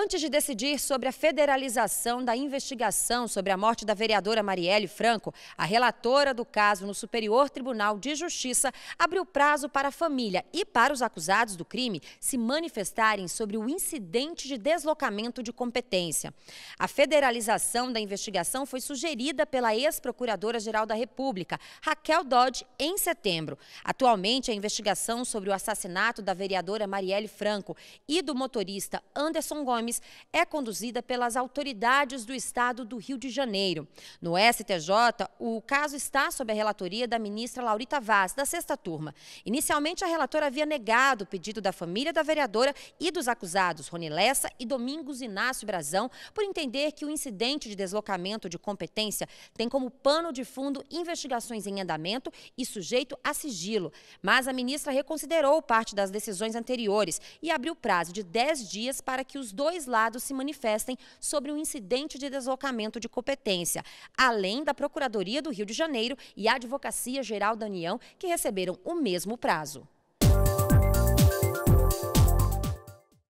Antes de decidir sobre a federalização da investigação sobre a morte da vereadora Marielle Franco, a relatora do caso no Superior Tribunal de Justiça abriu prazo para a família e para os acusados do crime se manifestarem sobre o incidente de deslocamento de competência. A federalização da investigação foi sugerida pela ex-procuradora-geral da República, Raquel Dodge, em setembro. Atualmente, a investigação sobre o assassinato da vereadora Marielle Franco e do motorista Anderson Gomes é conduzida pelas autoridades do Estado do Rio de Janeiro. No STJ, o caso está sob a relatoria da ministra Laurita Vaz, da sexta turma. Inicialmente, a relatora havia negado o pedido da família da vereadora e dos acusados Rony Lessa e Domingos Inácio Brazão por entender que o incidente de deslocamento de competência tem como pano de fundo investigações em andamento e sujeito a sigilo. Mas a ministra reconsiderou parte das decisões anteriores e abriu prazo de 10 dias para que os dois dois lados se manifestem sobre o um incidente de deslocamento de competência, além da Procuradoria do Rio de Janeiro e a Advocacia Geral da União, que receberam o mesmo prazo.